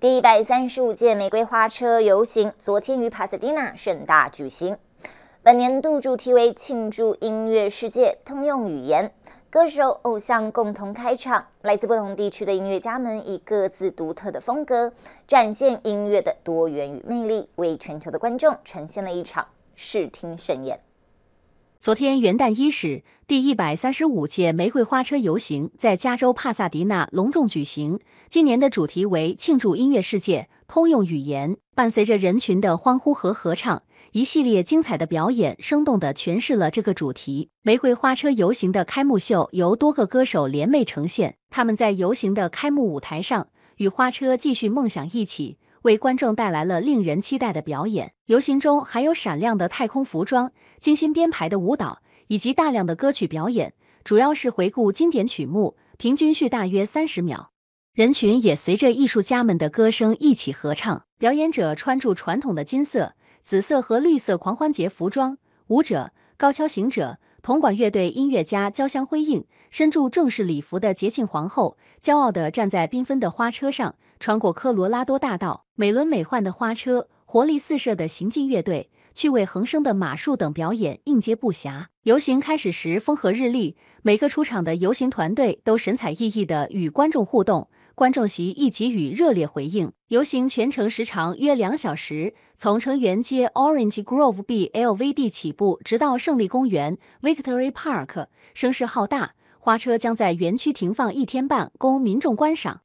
第一百三十五届玫瑰花车游行昨天于帕斯蒂纳盛大举行。本年度主题为庆祝音乐世界通用语言，歌手、偶像共同开场。来自不同地区的音乐家们以各自独特的风格，展现音乐的多元与魅力，为全球的观众呈现了一场视听盛宴。昨天元旦伊始，第一百三十五届玫瑰花车游行在加州帕萨迪纳隆重举行。今年的主题为庆祝音乐世界通用语言。伴随着人群的欢呼和合唱，一系列精彩的表演生动地诠释了这个主题。玫瑰花车游行的开幕秀由多个歌手联袂呈现，他们在游行的开幕舞台上与花车继续梦想一起。为观众带来了令人期待的表演。游行中还有闪亮的太空服装、精心编排的舞蹈，以及大量的歌曲表演，主要是回顾经典曲目，平均续大约三十秒。人群也随着艺术家们的歌声一起合唱。表演者穿着传统的金色、紫色和绿色狂欢节服装，舞者、高跷行者、铜管乐队音乐家交相辉映。身着正式礼服的节庆皇后骄傲地站在缤纷的花车上。穿过科罗拉多大道，美轮美奂的花车、活力四射的行进乐队、趣味横生的马术等表演应接不暇。游行开始时风和日丽，每个出场的游行团队都神采奕奕地与观众互动，观众席亦给予热烈回应。游行全程时长约两小时，从城员街 （Orange Grove Blvd） 起步，直到胜利公园 （Victory Park），声势浩大。花车将在园区停放一天半，供民众观赏。